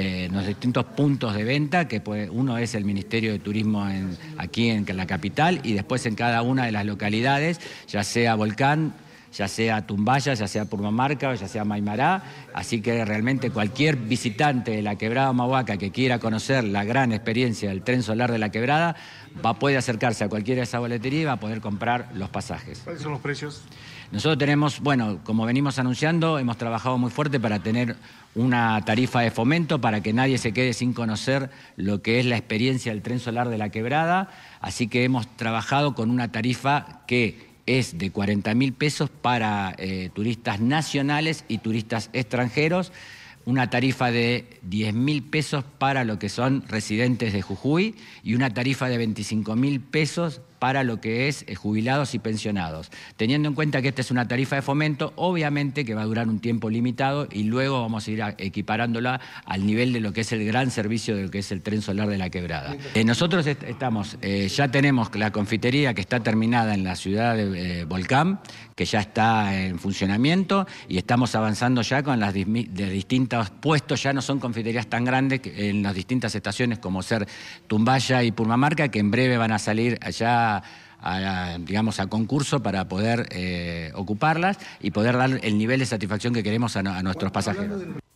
Eh, los distintos puntos de venta, que pues, uno es el Ministerio de Turismo aquí en la capital y después en cada una de las localidades, ya sea Volcán, ya sea Tumbaya, ya sea Purmamarca, ya sea Maimará. Así que realmente cualquier visitante de la Quebrada Mahuaca que quiera conocer la gran experiencia del tren solar de la Quebrada, va, puede acercarse a cualquiera de esa boletería y va a poder comprar los pasajes. ¿Cuáles son los precios? Nosotros tenemos, bueno, como venimos anunciando, hemos trabajado muy fuerte para tener una tarifa de fomento para que nadie se quede sin conocer lo que es la experiencia del tren solar de la quebrada. Así que hemos trabajado con una tarifa que es de 40 mil pesos para eh, turistas nacionales y turistas extranjeros, una tarifa de 10 mil pesos para lo que son residentes de Jujuy y una tarifa de 25 mil pesos para lo que es eh, jubilados y pensionados. Teniendo en cuenta que esta es una tarifa de fomento, obviamente que va a durar un tiempo limitado y luego vamos a ir equiparándola al nivel de lo que es el gran servicio de lo que es el tren solar de la quebrada. Eh, nosotros estamos, eh, ya tenemos la confitería que está terminada en la ciudad de Volcán, que ya está en funcionamiento y estamos avanzando ya con las de distintos puestos, ya no son confiterías tan grandes en las distintas estaciones como ser Tumbaya y Purmamarca, que en breve van a salir allá a, digamos, a concurso para poder eh, ocuparlas y poder dar el nivel de satisfacción que queremos a nuestros pasajeros.